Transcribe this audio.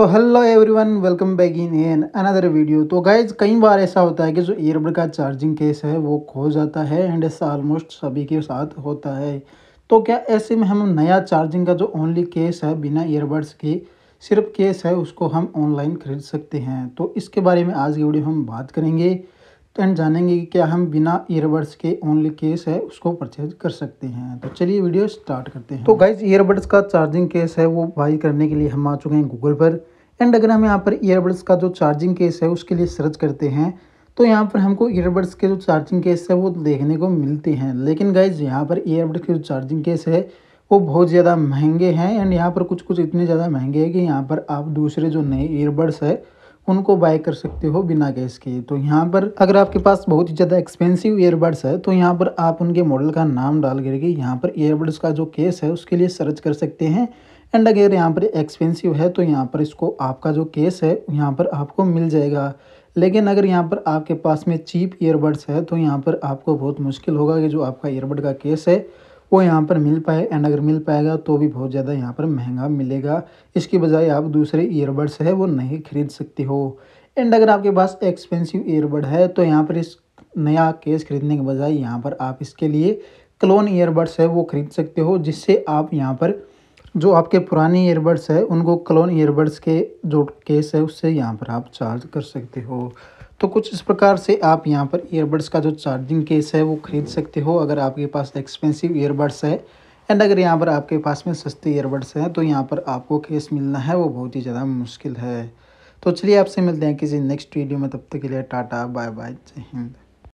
तो hello everyone welcome back in an another video तो guys कई बार ऐसा होता है कि जो ईयरबड का चार्जिंग केस है वो खो जाता है एंड ऐसा ऑलमोस्ट सभी के साथ होता है तो क्या ऐसे में हम नया चार्जिंग का जो ओनली केस है बिना ईयरबड्स के सिर्फ केस है उसको हम ऑनलाइन खरीद सकते हैं तो इसके बारे में आज की वीडियो हम बात करेंगे एंड जानेंगे कि क्या हम बिना ईयरबड्स के ओनली केस है उसको परचेज कर सकते हैं तो चलिए वीडियो स्टार्ट करते हैं तो गाइज ईयरबड्स का चार्जिंग केस है वो बाई करने के लिए हम आ चुके हैं गूगल पर एंड अगर हम यहाँ पर ईयरबड्स का जो चार्जिंग केस है उसके लिए सर्च करते हैं तो यहाँ पर हमको ईयरबड्स के जो चार्जिंग केस है वो देखने को मिलते हैं लेकिन गाइज यहाँ पर ईयरबड्स के जो चार्जिंग केस है वो बहुत ज़्यादा महंगे हैं एंड यहाँ पर कुछ कुछ इतने ज़्यादा महंगे हैं कि यहाँ पर आप दूसरे जो नए ईयरबड्स है उनको बाय कर सकते हो बिना कैश के तो यहाँ पर अगर आपके पास बहुत ही ज़्यादा एक्सपेंसिव ईयरबड्स है तो यहाँ पर आप उनके मॉडल का नाम डाल करके यहाँ पर ईयरबड्स का जो केस है उसके लिए सर्च कर सकते हैं एंड अगर यहाँ पर एक्सपेंसिव है तो यहाँ पर इसको आपका जो केस है यहाँ पर आपको मिल जाएगा लेकिन अगर यहाँ पर आपके पास में चीप ईयरबड्स है तो यहाँ पर आपको बहुत मुश्किल होगा कि जो आपका ईयरबड का केस है वो यहाँ पर मिल पाए एंड अगर मिल पाएगा तो भी बहुत ज़्यादा यहाँ पर महंगा मिलेगा इसकी बजाय आप दूसरे ईयरबड्स है वो नहीं खरीद सकते हो एंड अगर आपके पास एक्सपेंसिव ईयरबड है तो यहाँ पर इस नया केस खरीदने के बजाय यहाँ पर आप इसके लिए क्लोन ईयरबड्स है वो खरीद सकते हो जिससे आप यहाँ पर जो आपके पुराने ईयरबड्स है उनको क्लोन ईयरबड्स के जो केस है उससे यहाँ पर आप चार्ज कर सकते हो तो कुछ इस प्रकार से आप यहाँ पर ईयरबड्स का जो चार्जिंग केस है वो ख़रीद सकते हो अगर आपके पास एक्सपेंसिव ईयरबड्स है एंड अगर यहाँ पर आपके पास में सस्ते ईयरबड्स हैं तो यहाँ पर आपको केस मिलना है वो बहुत ही ज़्यादा मुश्किल है तो चलिए आपसे मिलते हैं किसी नेक्स्ट वीडियो में तब तक के लिए टाटा बाय बाय जय हिंद